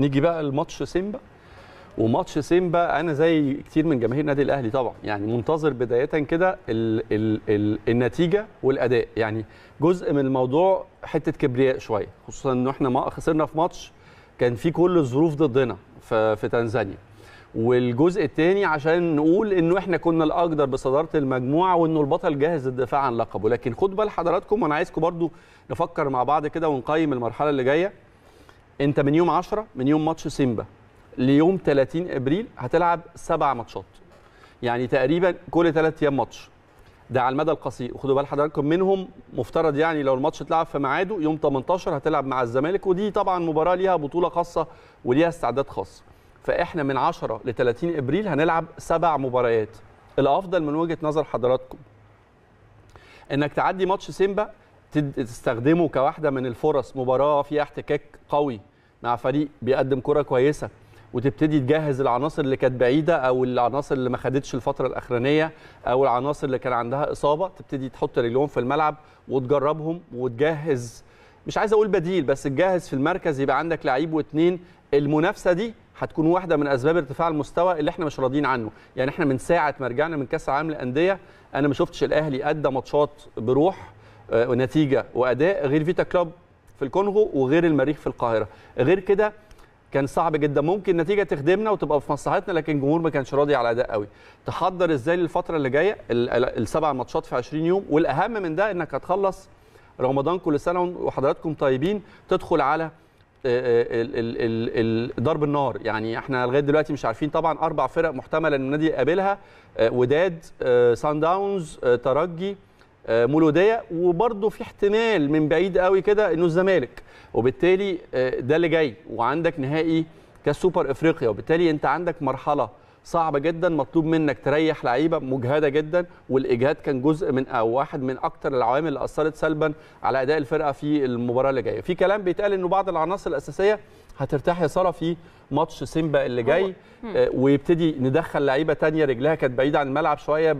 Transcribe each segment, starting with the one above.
نيجي بقى لماتش سيمبا وماتش سيمبا انا زي كتير من جماهير النادي الاهلي طبعا يعني منتظر بدايه كده ال ال ال النتيجه والاداء يعني جزء من الموضوع حته كبرياء شويه خصوصا ان احنا ما خسرنا في ماتش كان فيه كل الظروف ضدنا في تنزانيا والجزء الثاني عشان نقول انه احنا كنا الاقدر بصداره المجموعه وانه البطل جاهز للدفاع عن لقبه لكن خد بال حضراتكم وانا عايزكم برضو نفكر مع بعض كده ونقيم المرحله اللي جايه انت من يوم 10 من يوم ماتش سيمبا ليوم 30 ابريل هتلعب سبع ماتشات يعني تقريبا كل ثلاث ايام ماتش ده على المدى القصير وخدوا بال حضراتكم منهم مفترض يعني لو الماتش اتلعب في ميعاده يوم 18 هتلعب مع الزمالك ودي طبعا مباراه ليها بطوله خاصه وليها استعداد خاص فاحنا من 10 ل 30 ابريل هنلعب سبع مباريات الافضل من وجهه نظر حضراتكم انك تعدي ماتش سيمبا تستخدمه كواحده من الفرص مباراه فيها احتكاك قوي مع فريق بيقدم كره كويسه وتبتدي تجهز العناصر اللي كانت بعيده او العناصر اللي ما خدتش الفتره الاخرانيه او العناصر اللي كان عندها اصابه تبتدي تحط رجلهم في الملعب وتجربهم وتجهز مش عايز اقول بديل بس تجهز في المركز يبقى عندك لعيب واثنين المنافسه دي هتكون واحده من اسباب ارتفاع المستوى اللي احنا مش راضيين عنه يعني احنا من ساعه ما رجعنا من كاس العالم للانديه انا ما شفتش الاهلي ادى ماتشات بروح ونتيجه آه، واداء غير فيتا كلوب في الكونغو وغير المريخ في القاهره غير كده كان صعب جدا ممكن نتيجه تخدمنا وتبقى في مصلحتنا لكن الجمهور ما كانش راضي على الاداء قوي تحضر ازاي للفتره اللي جايه السبع ماتشات في 20 يوم والاهم من ده انك هتخلص رمضان كل سنه وحضراتكم طيبين تدخل على ضرب النار يعني احنا لغايه دلوقتي مش عارفين طبعا اربع فرق محتمله ان النادي يقابلها وداد سان داونز ترجي آه، مولوديه وبرده في احتمال من بعيد قوي كده انه الزمالك وبالتالي آه، ده اللي جاي وعندك نهائي كاس سوبر افريقيا وبالتالي انت عندك مرحله صعبه جدا مطلوب منك تريح لعيبه مجهده جدا والاجهاد كان جزء من او واحد من اكثر العوامل اللي اثرت سلبا على اداء الفرقه في المباراه اللي جايه في كلام بيتقال انه بعض العناصر الاساسيه هترتاح يا ساره في ماتش سيمبا اللي جاي آه، ويبتدي ندخل لعيبه تانية رجلها كانت بعيده عن الملعب شويه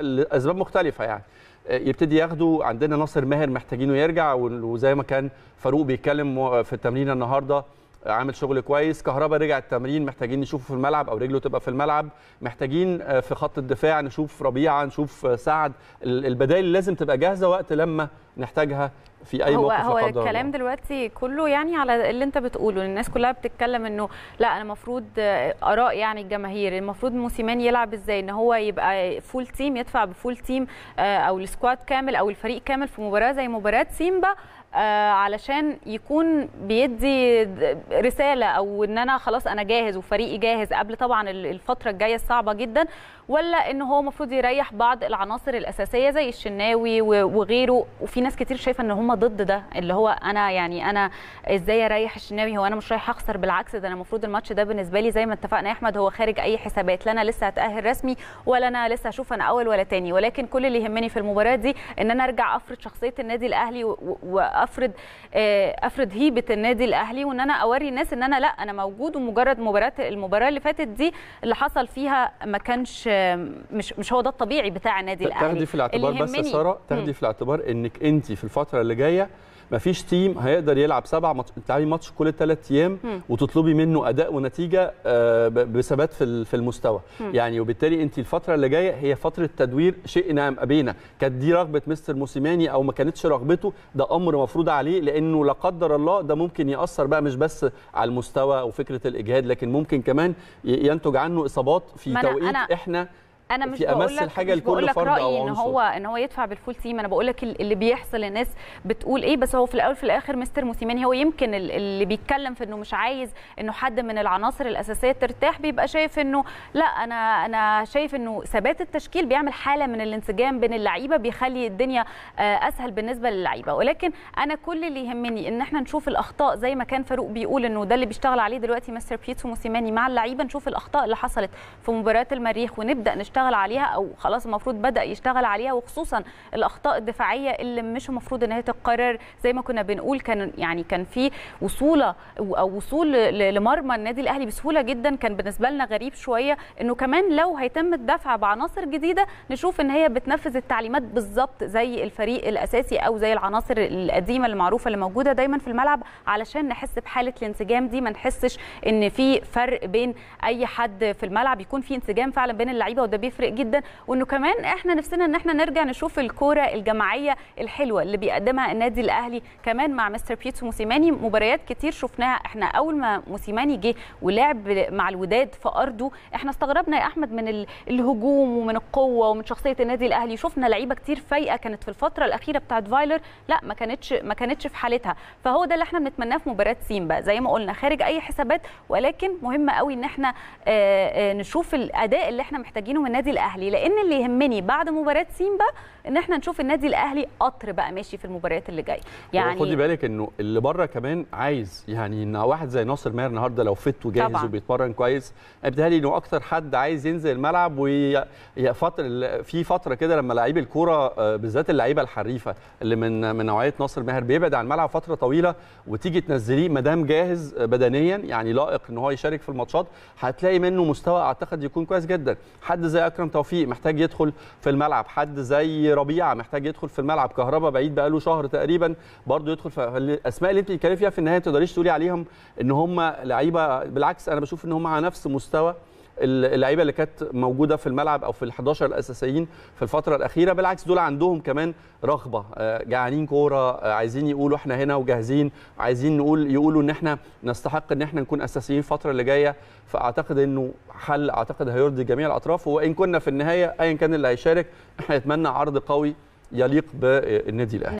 لاسباب مختلفه يعني آه، يبتدي ياخده عندنا ناصر ماهر محتاجينه يرجع وزي ما كان فاروق بيتكلم في التمرين النهارده عامل شغل كويس كهربا رجع التمرين محتاجين نشوفه في الملعب او رجله تبقى في الملعب محتاجين آه، في خط الدفاع نشوف ربيعه نشوف آه، سعد البدائل لازم تبقى جاهزه وقت لما نحتاجها في اي هو موقف هو الكلام دلوقتي كله يعني على اللي انت بتقوله الناس كلها بتتكلم انه لا انا المفروض آه، اراء يعني الجماهير المفروض موسيمان يلعب ازاي ان هو يبقى فول تيم يدفع بفول تيم او السكواد كامل او الفريق كامل في مباراه زي مباراه سيمبا آه، علشان يكون بيدي رساله او ان انا خلاص انا جاهز وفريقي جاهز قبل طبعا الفتره الجايه الصعبه جدا ولا ان هو المفروض يريح بعض العناصر الاساسيه زي الشناوي وغيره وفي ناس كتير شايفه ان هم ضد ده اللي هو انا يعني انا ازاي اريح الشناوي هو انا مش رايح اخسر بالعكس ده انا المفروض الماتش ده بالنسبه لي زي ما اتفقنا يا احمد هو خارج اي حسابات لا انا لسه هتاهل رسمي ولا انا لسه هشوف انا اول ولا تاني ولكن كل اللي يهمني في المباراه دي ان انا ارجع افرض شخصيه النادي الاهلي و... و... افرض آه، افرض هيبه النادي الاهلي وان انا اوري الناس ان انا لا انا موجود ومجرد مباراه المباراه اللي فاتت دي اللي حصل فيها ما كانش مش مش هو ده الطبيعي بتاع النادي الاهلي تاخدي في الاعتبار بس يا ساره تاخدي في الاعتبار انك انت في الفتره اللي جايه مفيش تيم هيقدر يلعب سبع ماتش تلعبي ماتش كل ثلاث ايام وتطلبي منه اداء ونتيجه آه، بثبات في في المستوى يعني وبالتالي انت الفتره اللي جايه هي فتره تدوير شيء نعم ابينا كانت دي رغبه مستر موسيماني او ما كانتش رغبته ده امر مفروض عليه لانه لا قدر الله ده ممكن ياثر بقى مش بس على المستوى وفكره الاجهاد لكن ممكن كمان ينتج عنه اصابات في توقيت احنا انا مش بقول لك حاجه مش بقول لك رايي ان هو ان هو يدفع بالفول تيم انا بقول لك اللي بيحصل الناس بتقول ايه بس هو في الاول في الاخر مستر موسيماني هو يمكن اللي بيتكلم في انه مش عايز انه حد من العناصر الاساسيه ترتاح بيبقى شايف انه لا انا انا شايف انه ثبات التشكيل بيعمل حاله من الانسجام بين اللعيبه بيخلي الدنيا آه، اسهل بالنسبه للعيبه ولكن انا كل اللي يهمني ان احنا نشوف الاخطاء زي ما كان فاروق بيقول انه ده اللي بيشتغل عليه دلوقتي مستر بيتسو موسيماني مع اللعيبه نشوف الاخطاء اللي حصلت في مباريات المريخ ونبدا نشتغل يشتغل عليها او خلاص المفروض بدا يشتغل عليها وخصوصا الاخطاء الدفاعيه اللي مش المفروض ان هي تتكرر زي ما كنا بنقول كان يعني كان في وصوله او وصول لمرمى النادي الاهلي بسهوله جدا كان بالنسبه لنا غريب شويه انه كمان لو هيتم الدفع بعناصر جديده نشوف ان هي بتنفذ التعليمات بالظبط زي الفريق الاساسي او زي العناصر القديمه المعروفه اللي موجوده دايما في الملعب علشان نحس بحاله الانسجام دي ما نحسش ان في فرق بين اي حد في الملعب يكون في انسجام فعلا بين اللعيبه وده بيفرق جدا وانه كمان احنا نفسنا ان احنا نرجع نشوف الكوره الجماعيه الحلوه اللي بيقدمها النادي الاهلي كمان مع مستر بيتسو موسيماني مباريات كتير شفناها احنا اول ما موسيماني جه ولعب مع الوداد في ارضه احنا استغربنا يا احمد من الهجوم ومن القوه ومن شخصيه النادي الاهلي شفنا لعيبه كتير فايقه كانت في الفتره الاخيره بتاعت فايلر لا ما كانتش ما كانتش في حالتها فهو ده اللي احنا بنتمناه في مباراه سيمبا زي ما قلنا خارج اي حسابات ولكن مهم قوي ان احنا آه، آه، نشوف الاداء اللي احنا محتاجينه من النادي الاهلي لان اللي يهمني بعد مباراه سيمبا ان احنا نشوف النادي الاهلي قطر بقى ماشي في المباريات اللي جايه يعني خدي بالك انه اللي بره كمان عايز يعني ان واحد زي ناصر ماهر النهارده لو فت وجاهز وبيتمرن كويس بيتهيألي انه اكتر حد عايز ينزل الملعب وفتره في فتره كده لما لعيب الكوره آه، بالذات اللعيبه الحريفه اللي من من نوعيه ناصر ماهر بيبعد عن الملعب فتره طويله وتيجي تنزليه ما دام جاهز آه، بدنيا يعني لائق ان هو يشارك في الماتشات هتلاقي منه مستوى اعتقد يكون كويس جدا حد زي اكرم توفيق محتاج يدخل في الملعب حد زي محتاج ربيعه محتاج يدخل في الملعب كهربا بعيد بقاله شهر تقريبا برضه يدخل فالاسماء اللي انت بتتكلمي فيها في النهايه ما تقدريش تقولي عليهم ان هم لعيبه بالعكس انا بشوف ان هم على نفس مستوى اللعيبه اللي كانت موجوده في الملعب او في ال 11 الاساسيين في الفتره الاخيره بالعكس دول عندهم كمان رغبه آه، جعانين كوره آه، عايزين يقولوا احنا هنا وجاهزين عايزين نقول يقولوا ان احنا نستحق ان احنا نكون اساسيين الفتره اللي جايه فاعتقد انه حل اعتقد هيرضي جميع الاطراف وان كنا في النهايه ايا كان اللي هيشارك احنا نتمنى عرض قوي يليق بالنادي الاهلي